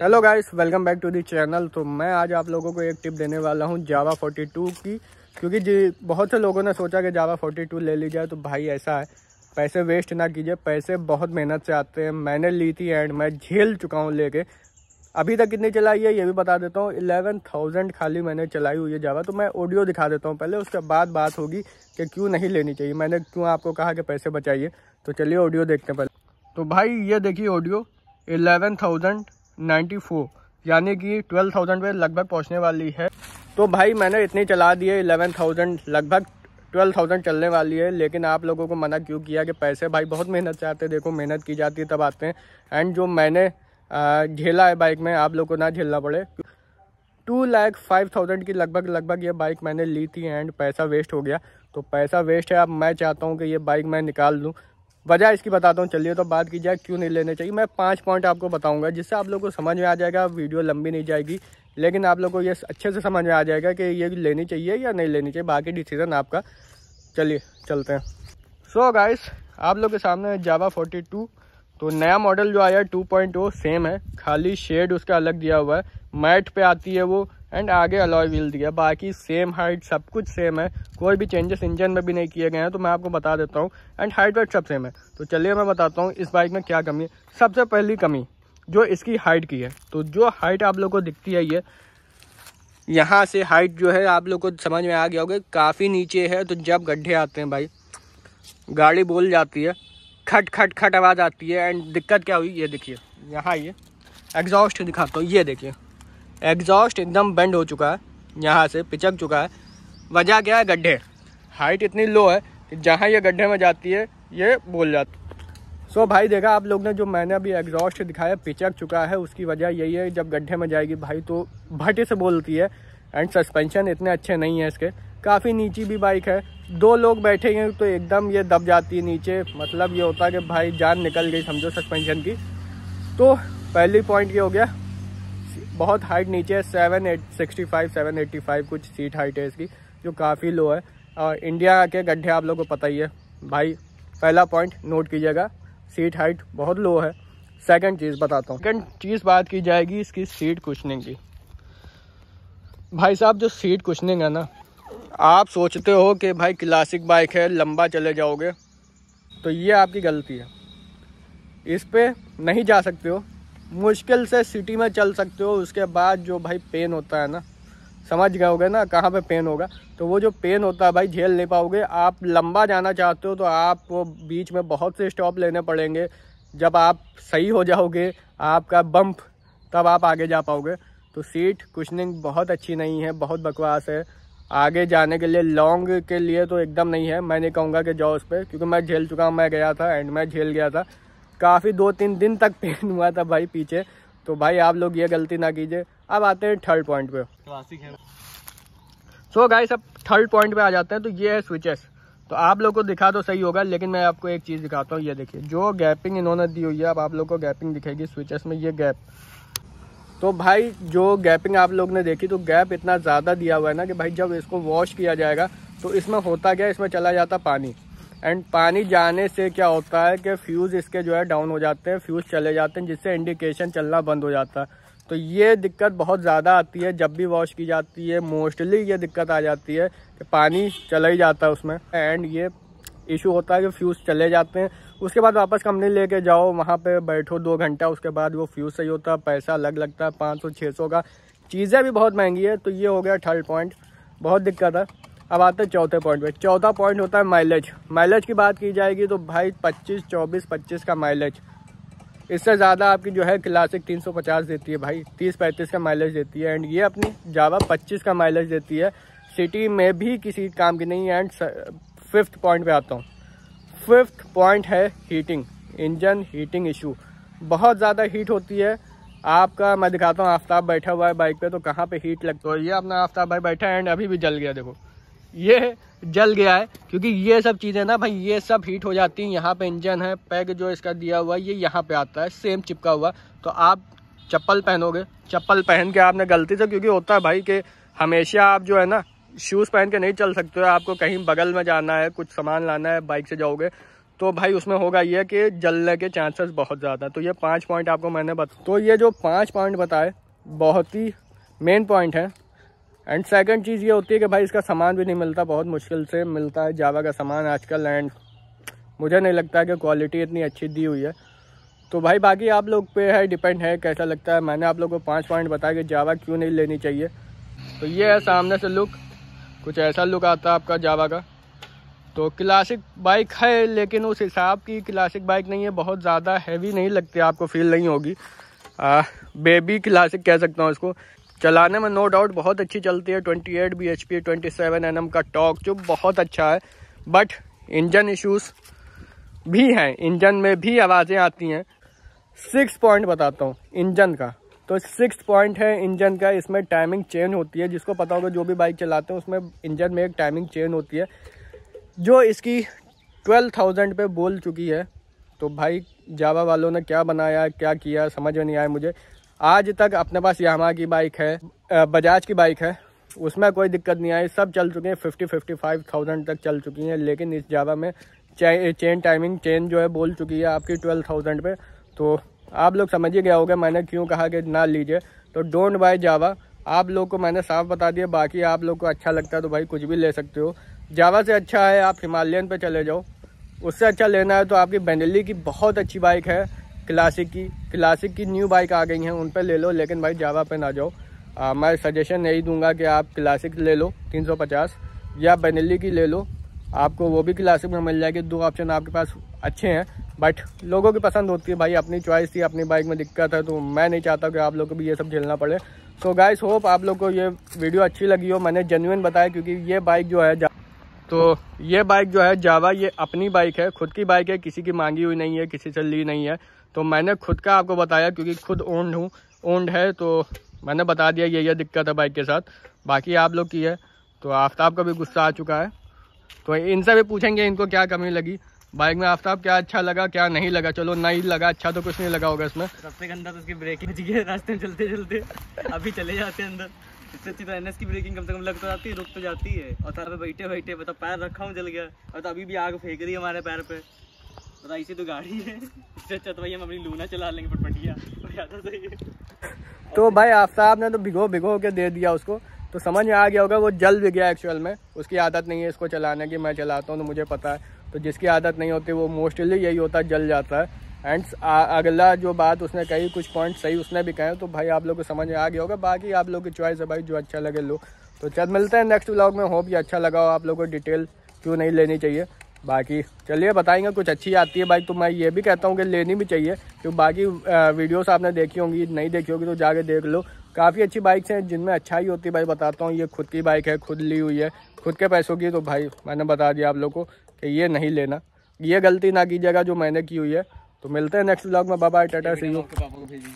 hello guys welcome back to the channel तो मैं आज आप लोगों को एक टिप देने वाला हूँ जावा 42 की क्योंकि जी बहुत से लोगों ने सोचा कि जावा 42 ले ली जाए तो भाई ऐसा है पैसे वेस्ट ना कीजिए पैसे बहुत मेहनत से आते हैं मैंने ली थी एंड मैं झेल चुका हूँ लेके अभी तक कितनी चलाई है ये भी बता देता हूँ इलेवन थाउजेंड खाली मैंने चलाई हुई है जावा तो मैं ऑडियो दिखा देता हूँ पहले उसके बाद बात होगी कि क्यों नहीं लेनी चाहिए मैंने क्यों आपको कहा कि पैसे बचाइए तो चलिए ऑडियो देखते हैं पहले तो भाई ये देखिए ऑडियो इलेवन थाउजेंड 94 यानी कि 12,000 पे लगभग पहुंचने वाली है तो भाई मैंने इतनी चला दी है 11,000 लगभग 12,000 चलने वाली है लेकिन आप लोगों को मना क्यों किया कि पैसे भाई बहुत मेहनत से आते हैं देखो मेहनत की जाती है तब आते हैं एंड जो मैंने झेला है बाइक में आप लोग को ना झेलना पड़े टू लैख फाइव थाउजेंड की लगभग लगभग ये बाइक मैंने ली थी एंड पैसा वेस्ट हो गया तो पैसा वेस्ट है अब मैं चाहता हूँ कि ये बाइक मैं निकाल लूँ वजह इसकी बताता हूँ चलिए तो बात की जाए क्यों नहीं लेने चाहिए मैं पाँच पॉइंट आपको बताऊँगा जिससे आप लोग को समझ में आ जाएगा वीडियो लंबी नहीं जाएगी लेकिन आप लोग को ये अच्छे से समझ में आ जाएगा कि ये लेनी चाहिए या नहीं लेनी चाहिए बाकी डिसीज़न आपका चलिए चलते हैं सो so गाइस आप लोग के सामने जावा फोर्टी टू तो नया मॉडल जो आया है टू पॉइंट सेम है खाली शेड उसका अलग दिया हुआ है मैट पे आती है वो एंड आगे अलॉय व्हील दिया बाकी सेम हाइट सब कुछ सेम है कोई भी चेंजेस इंजन में भी नहीं किए गए हैं तो मैं आपको बता देता हूँ एंड हाइट वाइट सब सेम है तो चलिए मैं बताता हूँ इस बाइक में क्या कमी है सबसे पहली कमी जो इसकी हाइट की है तो जो हाइट आप लोग को दिखती है ये यहाँ से हाइट जो है आप लोग को समझ में आ गया होगा काफ़ी नीचे है तो जब गड्ढे आते हैं भाई गाड़ी बोल जाती है खट खट खट आवाज़ आती है एंड दिक्कत क्या हुई ये देखिए यहाँ ये एग्जॉस्ट दिखाता हूँ ये देखिए एग्जॉस्ट एकदम बेंड हो चुका है यहाँ से पिचक चुका है वजह क्या है गड्ढे हाइट इतनी लो है कि जहाँ ये गड्ढे में जाती है ये बोल जाती सो so भाई देखा आप लोग ने जो मैंने अभी एग्जॉस्ट दिखाया पिचक चुका है उसकी वजह यही है जब गड्ढे में जाएगी भाई तो भटे से बोलती है एंड सस्पेंशन इतने अच्छे नहीं है इसके काफ़ी नीची भी बाइक है दो लोग बैठे हैं तो एकदम ये दब जाती है नीचे मतलब ये होता है कि भाई जान निकल गई समझो सस्पेंशन की तो पहली पॉइंट ये हो गया बहुत हाइट नीचे है seven eight sixty five seven eighty five कुछ सीट हाइट है इसकी जो काफ़ी लो है और इंडिया के गड्ढे आप लोगों को पता ही है भाई पहला पॉइंट नोट कीजिएगा सीट हाइट बहुत लो है सेकंड चीज़ बताता हूँ सेकंड चीज़ बात की जाएगी इसकी सीट कुशनिंग की भाई साहब जो सीट कुशनिंग है ना आप सोचते हो कि भाई क्लासिक बाइक है लंबा चले जाओगे तो ये आपकी गलती है इस पर नहीं जा सकते हो मुश्किल से सिटी में चल सकते हो उसके बाद जो भाई पेन होता है ना समझ गए होगे ना कहाँ पे पेन होगा तो वो जो पेन होता है भाई झेल नहीं पाओगे आप लंबा जाना चाहते हो तो आप बीच में बहुत से स्टॉप लेने पड़ेंगे जब आप सही हो जाओगे आपका बम्प तब आप आगे जा पाओगे तो सीट कुशनिंग बहुत अच्छी नहीं है बहुत बकवास है आगे जाने के लिए लॉन्ग के लिए तो एकदम नहीं है मैं नहीं कहूँगा कि जाओ उस पर क्योंकि मैं झेल चुका हूँ मैं गया था एंड मैं झेल गया था काफ़ी दो तीन दिन तक पेन हुआ था भाई पीछे तो भाई आप लोग ये गलती ना कीजिए अब आते हैं थर्ड पॉइंट पे सो गाइस अब थर्ड पॉइंट पे आ जाते हैं तो ये है स्विचेस तो आप लोग को दिखा तो सही होगा लेकिन मैं आपको एक चीज़ दिखाता हूँ ये देखिए जो गैपिंग इन्होंने दी हुई है अब आप लोग को गैपिंग दिखेगी स्विचेस में ये गैप तो भाई जो गैपिंग आप लोग ने देखी तो गैप इतना ज़्यादा दिया हुआ है ना कि भाई जब इसको वॉश किया जाएगा तो इसमें होता गया इसमें चला जाता पानी एंड पानी जाने से क्या होता है कि फ्यूज़ इसके जो है डाउन हो जाते हैं फ्यूज़ चले जाते हैं जिससे इंडिकेशन चलना बंद हो जाता है तो ये दिक्कत बहुत ज़्यादा आती है जब भी वॉश की जाती है मोस्टली ये दिक्कत आ जाती है कि पानी चला ही जाता है उसमें एंड ये इशू होता है कि फ्यूज़ चले जाते हैं उसके बाद वापस कंपनी लेके जाओ वहाँ पे बैठो दो घंटा उसके बाद वो फ्यूज़ सही होता है पैसा अलग लगता है पाँच सौ छः सौ का चीज़ें भी बहुत महंगी है तो ये हो गया थर्ड पॉइंट बहुत दिक्कत है अब आते हैं चौथे पॉइंट पे चौथा पॉइंट होता है माइलेज माइलेज की बात की जाएगी तो भाई 25 24 25 का माइलेज इससे ज़्यादा आपकी जो है क्लासिक 350 देती है भाई 30 35 का माइलेज देती है एंड ये अपनी जावा 25 का माइलेज देती है सिटी में भी किसी काम की नहीं है एंड फिफ्थ पॉइंट पे आता हूँ फिफ्थ पॉइंट है हीटिंग इंजन हीटिंग इशू बहुत ज़्यादा हीट होती है आपका मैं दिखाता हूँ आफ्ताब बैठा हुआ है बाइक पर तो कहाँ पर हीट लगता है ये अपना आफ्ताब भाई बैठा है एंड अभी भी जल गया देखो ये जल गया है क्योंकि ये सब चीज़ें ना भाई ये सब हीट हो जाती हैं यहाँ पे इंजन है पैग जो इसका दिया हुआ है ये यहाँ पे आता है सेम चिपका हुआ तो आप चप्पल पहनोगे चप्पल पहन के आपने गलती से क्योंकि होता है भाई कि हमेशा आप जो है ना शूज़ पहन के नहीं चल सकते हो आपको कहीं बगल में जाना है कुछ सामान लाना है बाइक से जाओगे तो भाई उसमें होगा ये कि जलने के चांसेस बहुत ज़्यादा तो ये पाँच पॉइंट आपको मैंने बता तो ये जो पाँच पॉइंट बताए बहुत ही मेन पॉइंट है एंड सेकंड चीज़ ये होती है कि भाई इसका सामान भी नहीं मिलता बहुत मुश्किल से मिलता है जावा का सामान आजकल एंड मुझे नहीं लगता कि क्वालिटी इतनी अच्छी दी हुई है तो भाई बाकी आप लोग पे है डिपेंड है कैसा लगता है मैंने आप लोगों को पाँच पॉइंट बताया कि जावा क्यों नहीं लेनी चाहिए तो ये है सामने से लुक कुछ ऐसा लुक आता है आपका जावा का तो क्लासिक बाइक है लेकिन उस हिसाब की क्लासिक बाइक नहीं है बहुत ज़्यादा हैवी नहीं लगती आपको फील नहीं होगी आ, बेबी क्लासिक कह सकता हूँ इसको चलाने में नो डाउट बहुत अच्छी चलती है 28 eight B H P twenty का टॉक जो बहुत अच्छा है बट इंजन इश्यूज भी हैं इंजन में भी आवाज़ें आती हैं सिक्स पॉइंट बताता हूँ इंजन का तो सिक्स पॉइंट है इंजन का इसमें टाइमिंग चेंज होती है जिसको पता होगा जो भी बाइक चलाते हैं उसमें इंजन में एक टाइमिंग चेंज होती है जो इसकी ट्वेल्व थाउजेंड पर बोल चुकी है तो भाई जावा वालों ने क्या बनाया क्या किया समझ में नहीं आया मुझे आज तक अपने पास यामा की बाइक है बजाज की बाइक है उसमें कोई दिक्कत नहीं आई सब चल चुके हैं फिफ्टी फिफ्टी फाइव थाउजेंड तक चल चुकी हैं लेकिन इस जावा में चे, चेन टाइमिंग चेन जो है बोल चुकी है आपकी ट्वेल्व थाउजेंड पर तो आप लोग समझ ही गया होगा मैंने क्यों कहा कि ना लीजिए तो डोंट बाय जावा आप लोग को मैंने साफ बता दिया बाकी आप लोग को अच्छा लगता है तो भाई कुछ भी ले सकते हो जावा से अच्छा है आप हिमालयन पर चले जाओ उससे अच्छा लेना है तो आपकी बेंडली की बहुत अच्छी बाइक है क्लासिक की क्लासिक की न्यू बाइक आ गई हैं उन पर ले लो लेकिन भाई जावा पे ना जाओ आ, मैं सजेशन यही दूंगा कि आप क्लासिक ले लो 350 या बनेली की ले लो आपको वो भी क्लासिक में मिल जाएगी दो ऑप्शन आपके पास अच्छे हैं बट लोगों की पसंद होती है भाई अपनी चॉइस थी अपनी बाइक में दिक्कत है तो मैं नहीं चाहता कि आप लोग को भी ये सब झेलना पड़े सो गाइस होप आप लोग को ये वीडियो अच्छी लगी हो मैंने जेन्यून बताया क्योंकि ये बाइक जो है तो ये बाइक जो है जावा ये अपनी बाइक है खुद की बाइक है किसी की मांगी हुई नहीं है किसी से ली नहीं है तो मैंने खुद का आपको बताया क्योंकि खुद ओन्ड हूँ ओन्ड है तो मैंने बता दिया ये ये दिक्कत है बाइक के साथ बाकी आप लोग की है तो आफ्ताब का भी गुस्सा आ चुका है तो इनसे भी पूछेंगे इनको क्या कमी लगी बाइक में आफ्ताब क्या अच्छा लगा क्या नहीं लगा चलो नहीं लगा अच्छा तो कुछ नहीं लगा होगा इसमें सबसे गंदा तो उसकी ब्रेकिंग रास्ते में चलते चलते अभी चले जाते हैं अंदर इससे अच्छी तो एनएस की ब्रेकिंग कम से कम लग तो जाती है रुक तो जाती है और सर पे बैठे बैठे बता मतलब पैर रखा हूँ जल गया और तो अभी भी आग फेंक रही है हमारे पैर पे बता मतलब इसी तो गाड़ी है इससे अच्छा तो भाई हम अपनी लूना चला लेंगे पटपटिया ज़्यादा सही है तो भाई आफ्ताब ने तो भिगो भिगो के दे दिया उसको तो समझ में आ गया होगा वो जल भी गया एक्चुअल में उसकी आदत नहीं है इसको चलाने की मैं चलाता हूँ तो मुझे पता है तो जिसकी आदत नहीं होती वो मोस्टली यही होता है जल जाता है एंड अगला जो बात उसने कही कुछ पॉइंट सही उसने भी कहे तो भाई आप लोग को समझ में आ गया होगा बाकी आप लोग की चॉइस है भाई जो अच्छा लगे लो तो चल मिलते हैं नेक्स्ट व्लॉग में होप ये अच्छा लगा हो आप लोग को डिटेल क्यों नहीं लेनी चाहिए बाकी चलिए बताएंगे कुछ अच्छी आती है भाई तो मैं ये भी कहता हूँ कि लेनी भी चाहिए क्योंकि तो बाकी वीडियोस आपने देखी होंगी नहीं देखी होगी तो जाके देख लो काफ़ी अच्छी बाइक्स हैं जिनमें अच्छाई होती है भाई बताता हूँ ये खुद की बाइक है खुद ली हुई है खुद के पैसों की तो भाई मैंने बता दिया आप लोग को कि ये नहीं लेना ये गलती ना कीजिएगा जो मैंने की हुई है तो मिलते हैं नेक्स्ट ब्लॉग में बाबा टाटा सी यू